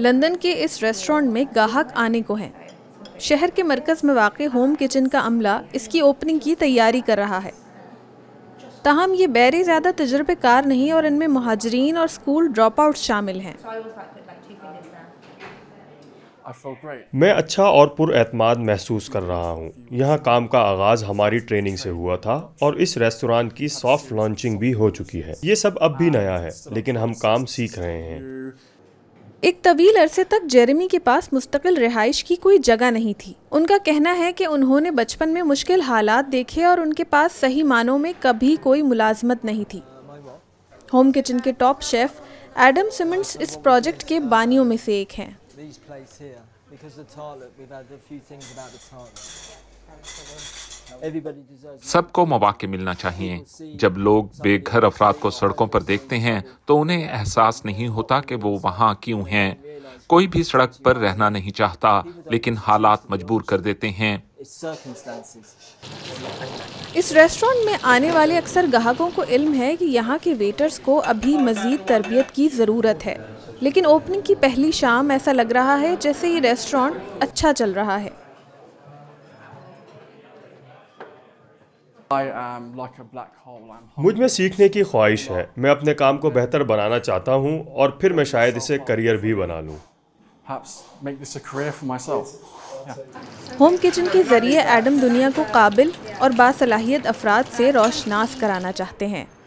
London के इस restaurant में गाहक आने को हैं शहर के मरकज़ में वाकई होम किचन का अमला इसकी ओपनिंग की तैयारी कर रहा है ताहम ये बैरे ज़्यादा तजर्बेकार नहीं और इनमें महाजरीन और स्कूल ड्रॉप आउट शामिल हैं मैं अच्छा और पुरमाद महसूस कर रहा हूँ यहाँ काम का आगाज़ हमारी ट्रेनिंग से हुआ था और इस रेस्टोरेंट की सॉफ्ट लॉन्चिंग भी हो चुकी है ये सब अब भी नया है लेकिन हम काम सीख रहे हैं एक तवील अरसे तक जेरेमी के पास मुस्तकिल रिहाइश की कोई जगह नहीं थी उनका कहना है कि उन्होंने बचपन में मुश्किल हालात देखे और उनके पास सही मानों में कभी कोई मुलाजमत नहीं थी होम किचन के टॉप शेफ एडम सिमंड्स इस प्रोजेक्ट के बानियों में से एक हैं these plates here because the tartlet, we've had a few things about the tartlet. सबको मौाक़े मिलना चाहिए जब लोग बेघर अफराद को सड़कों पर देखते हैं तो उन्हें एहसास नहीं होता कि वो वहाँ क्यों हैं कोई भी सड़क पर रहना नहीं चाहता लेकिन हालात मजबूर कर देते हैं इस रेस्टोरेंट में आने वाले अक्सर ग्राहकों को इल्म है कि यहाँ के वेटर्स को अभी मजीद तरबियत की ज़रूरत है लेकिन ओपनिंग की पहली शाम ऐसा लग रहा है जैसे ये रेस्टोरेंट अच्छा चल रहा है um, मुझ में सीखने की ख्वाहिश है मैं अपने काम को बेहतर बनाना चाहता हूँ और फिर मैं शायद इसे करियर भी बना लूँ होम किचन के ज़रिए एडम दुनिया को काबिल और बासलाहियत अफराद से रोशनास कराना चाहते हैं